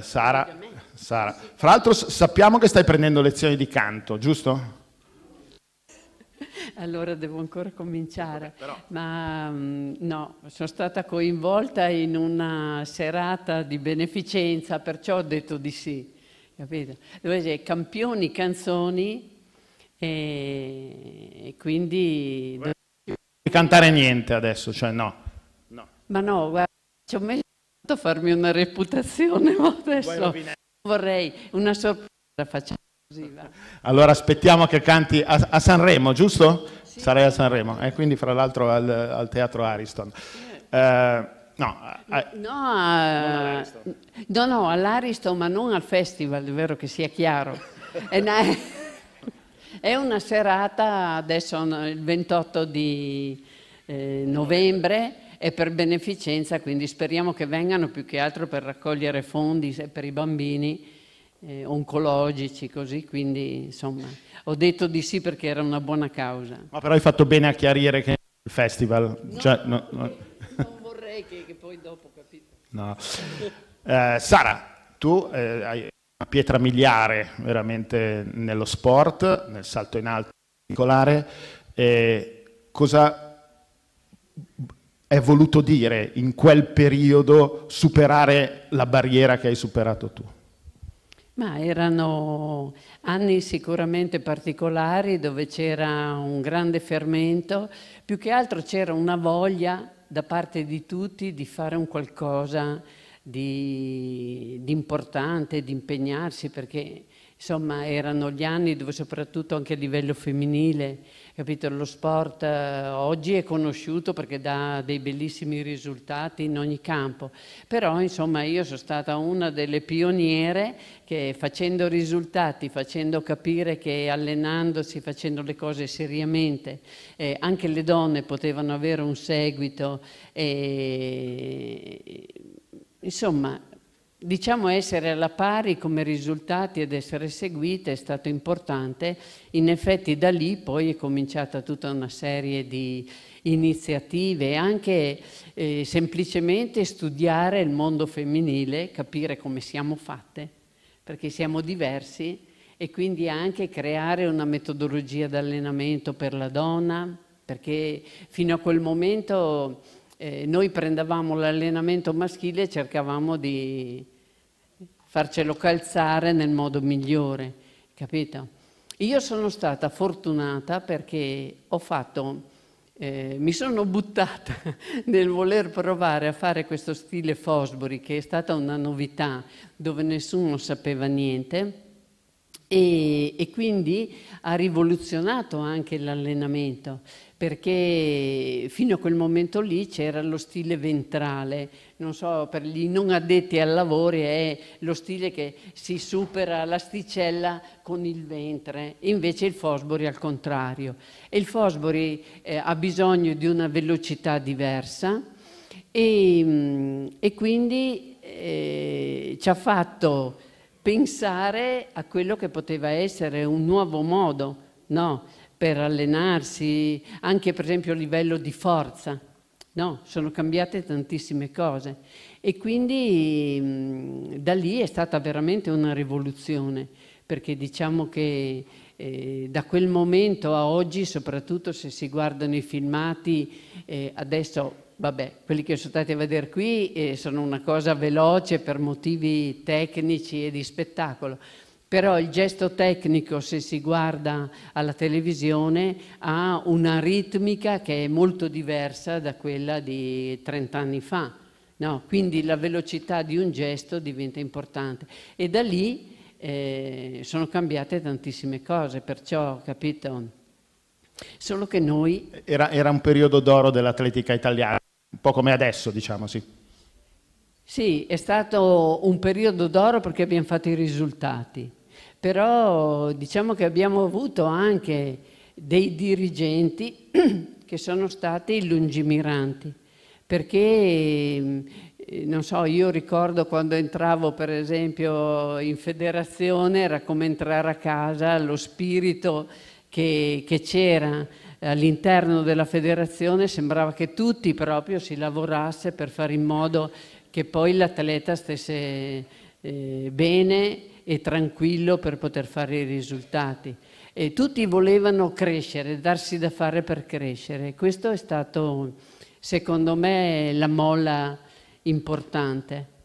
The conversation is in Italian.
Sara, Sara, fra l'altro sappiamo che stai prendendo lezioni di canto, giusto? Allora devo ancora cominciare, Però... ma mm, no, sono stata coinvolta in una serata di beneficenza, perciò ho detto di sì, capito? Dove c'è campioni, canzoni e, quindi... Non puoi cantare niente adesso, cioè no. no. Ma no, guarda, ci ho messo a farmi una reputazione, ma adesso vorrei una sorpresa, facciamo Allora aspettiamo che canti a, a Sanremo, giusto? Sì. Sarei a Sanremo, e eh, quindi fra l'altro al, al, Teatro Ariston. Eh, eh no, a, no, a, no, no, all'Ariston, ma non al festival, è vero che sia chiaro. è, una, è una serata, adesso il 28 di eh, novembre e per beneficenza, quindi speriamo che vengano più che altro per raccogliere fondi per i bambini eh, oncologici, così, quindi insomma ho detto di sì perché era una buona causa. Ma però hai fatto bene a chiarire che il festival... No, cioè, no, no. Non vorrei che, che, poi dopo, capito? No. Eh, Sara, tu eh, hai una pietra miliare veramente nello sport, nel salto in alto in particolare, cosa è voluto dire in quel periodo superare la barriera che hai superato tu? Ma erano anni sicuramente particolari dove c'era un grande fermento, più che altro c'era una voglia da parte di tutti di fare un qualcosa di, di importante, di impegnarsi, perché Insomma, erano gli anni dove soprattutto anche a livello femminile, capito, lo sport eh, oggi è conosciuto perché dà dei bellissimi risultati in ogni campo. Però, insomma, io sono stata una delle pioniere che facendo risultati, facendo capire che allenandosi, facendo le cose seriamente, eh, anche le donne potevano avere un seguito. E... Eh, insomma, Diciamo essere alla pari come risultati ed essere seguite è stato importante, in effetti da lì poi è cominciata tutta una serie di iniziative e anche eh, semplicemente studiare il mondo femminile, capire come siamo fatte, perché siamo diversi e quindi anche creare una metodologia d'allenamento per la donna, perché fino a quel momento eh, noi prendevamo l'allenamento maschile e cercavamo di farcelo calzare nel modo migliore, capito? Io sono stata fortunata perché ho fatto, eh, mi sono buttata nel voler provare a fare questo stile Fosbury, che è stata una novità dove nessuno sapeva niente, e, e, quindi ha rivoluzionato anche l'allenamento perché fino a quel momento lì c'era lo stile ventrale, non so, per gli non addetti al lavoro è lo stile che si supera l'asticella con il ventre, invece il fosbori al contrario. E il fosbori eh, ha bisogno di una velocità diversa e, mm, e quindi eh, ci ha fatto pensare a quello che poteva essere un nuovo modo no? per allenarsi, anche per esempio a livello di forza. No, sono cambiate tantissime cose e quindi mm, da lì è stata veramente una rivoluzione perché diciamo che eh, da quel momento a oggi, soprattutto se si guardano i filmati, eh, adesso vabbè, quelli che sono stati a vedere qui eh, sono una cosa veloce per motivi tecnici e di spettacolo, però il gesto tecnico, se si guarda alla televisione, ha una ritmica che è molto diversa da quella di 30 anni fa. No? Quindi la velocità di un gesto diventa importante e da lì eh, sono cambiate tantissime cose, perciò, capito? Solo che noi... Era, era un periodo d'oro dell'atletica italiana, po' come adesso, diciamo, sì. Sì, è stato un periodo d'oro perché abbiamo fatto i risultati, però diciamo che abbiamo avuto anche dei dirigenti che sono stati lungimiranti, perché non so, io ricordo quando entravo per esempio in federazione era come entrare a casa, lo spirito che, che c'era, eh, all'interno della federazione sembrava che tutti proprio si lavorasse per fare in modo che poi l'atleta stesse eh, bene e tranquillo per poter fare i risultati. E tutti volevano crescere, darsi da fare per crescere. Questo è stato, secondo me, la molla importante.